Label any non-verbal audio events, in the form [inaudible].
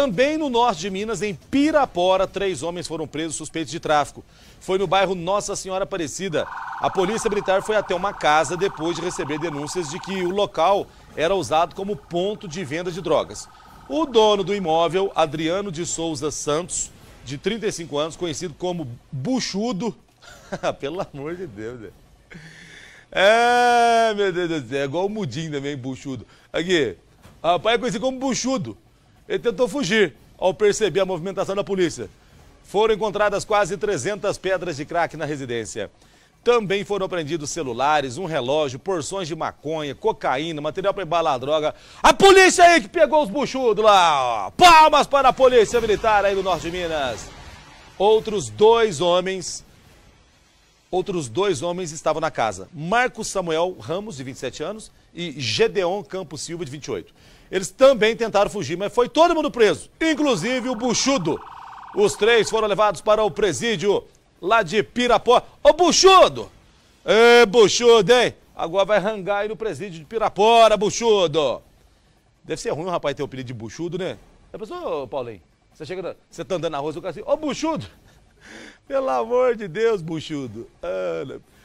Também no norte de Minas, em Pirapora, três homens foram presos suspeitos de tráfico. Foi no bairro Nossa Senhora Aparecida. A polícia militar foi até uma casa depois de receber denúncias de que o local era usado como ponto de venda de drogas. O dono do imóvel, Adriano de Souza Santos, de 35 anos, conhecido como Buchudo. [laughs] Pelo amor de Deus, né? É, meu Deus do céu, é igual o Mudim também, Buchudo. Aqui, rapaz é conhecido como Buchudo. Ele tentou fugir ao perceber a movimentação da polícia. Foram encontradas quase 300 pedras de crack na residência. Também foram apreendidos celulares, um relógio, porções de maconha, cocaína, material para embalar a droga. A polícia aí que pegou os buchudos lá, Palmas para a polícia militar aí do norte de Minas. Outros dois homens Outros dois homens estavam na casa: Marcos Samuel Ramos, de 27 anos, e Gedeon Campos Silva, de 28. Eles também tentaram fugir, mas foi todo mundo preso, inclusive o Buchudo. Os três foram levados para o presídio lá de Pirapó. Ô, Buchudo! Ê, Buchudo, hein? Agora vai rangar aí no presídio de Pirapora, Buchudo! Deve ser ruim o rapaz ter o apelido de Buchudo, né? Já pensou, Paulinho? Você chega, você tá andando na rua, o cara assim, ô, Buchudo! Pelo amor de Deus, buchudo. Ah,